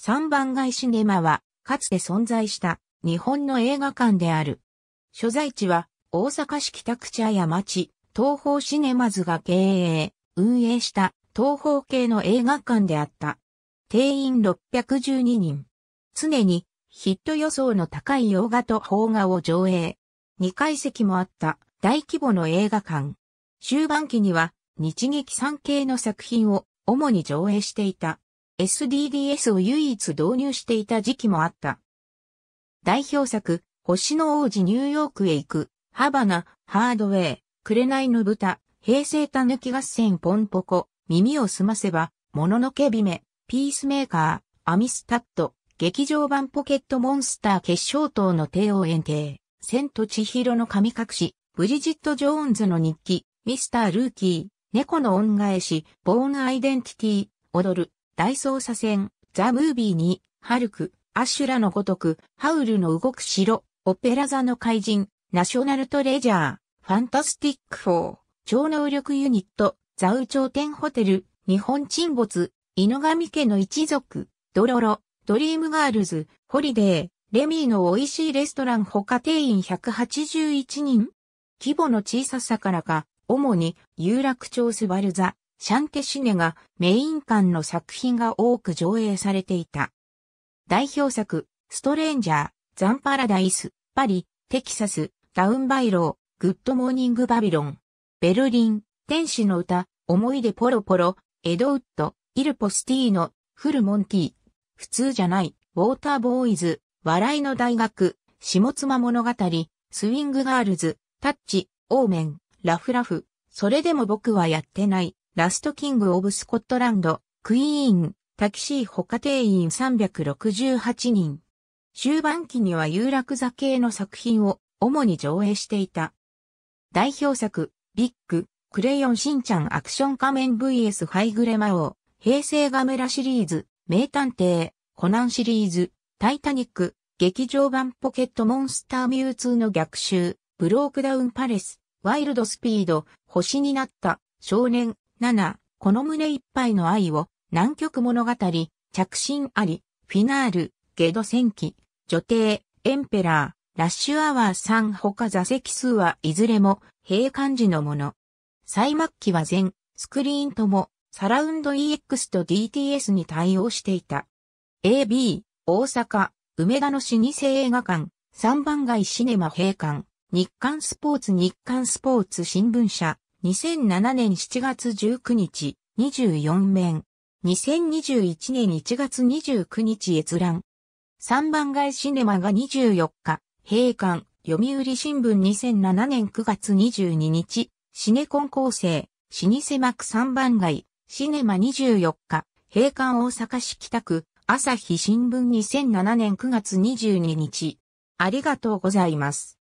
三番街シネマは、かつて存在した日本の映画館である。所在地は、大阪市北区茶屋町、東方シネマズが経営、運営した東方系の映画館であった。定員612人。常にヒット予想の高い洋画と邦画を上映。二階席もあった大規模の映画館。終盤期には日劇産系の作品を主に上映していた。SDDS を唯一導入していた時期もあった。代表作、星の王子ニューヨークへ行く、ハバナ、ハードウェイ、紅の豚、平成たぬき合戦ポンポコ、耳をすませば、もののけ姫、ピースメーカー、アミスタッド、劇場版ポケットモンスター決勝等の帝王園庭、千と千尋の神隠し、ブリジット・ジョーンズの日記、ミスター・ルーキー、猫の恩返し、ボーン・アイデンティティ、踊る、大捜査船ザ・ムービーに、ハルク、アッシュラのごとく、ハウルの動く城、オペラ座の怪人、ナショナルトレジャー、ファンタスティック4、超能力ユニット、ザウ頂点ホテル、日本沈没、井上家の一族、ドロロ、ドリームガールズ、ホリデー、レミーの美味しいレストラン他定員181人規模の小ささからか、主に有楽町スバルザ、シャンテシネがメイン館の作品が多く上映されていた。代表作、ストレンジャー、ザンパラダイス、パリ、テキサス、ダウンバイロー、グッドモーニングバビロン、ベルリン、天使の歌、思い出ポロポロ、エドウッド、イルポスティーノ、フルモンティ、ー、普通じゃない、ウォーターボーイズ、笑いの大学、下妻物語、スウィングガールズ、タッチ、オーメン、ラフラフ、それでも僕はやってない、ラストキング・オブ・スコットランド、クイーン、タキシーホ家庭員368人。終盤期には有楽座系の作品を主に上映していた。代表作、ビッグ、クレヨンしんちゃんアクション仮面 VS ハイグレ魔王、平成ガメラシリーズ、名探偵、コナンシリーズ、タイタニック、劇場版ポケットモンスターミュウツーの逆襲、ブロークダウンパレス、ワイルドスピード、星になった、少年、7、この胸いっぱいの愛を、南極物語、着信あり、フィナール、ゲド戦記、女帝、エンペラー、ラッシュアワー3他座席数はいずれも、閉館時のもの。最末期は全、スクリーンとも、サラウンド EX と DTS に対応していた。AB、大阪、梅田の老舗映画館、三番街シネマ閉館、日刊スポーツ日刊スポーツ新聞社、2007年7月19日、24面。2021年1月29日閲覧。3番街シネマが24日、閉館、読売新聞2007年9月22日、シネコン構成、老舗幕3番街、シネマ24日、閉館大阪市北区、朝日新聞2007年9月22日。ありがとうございます。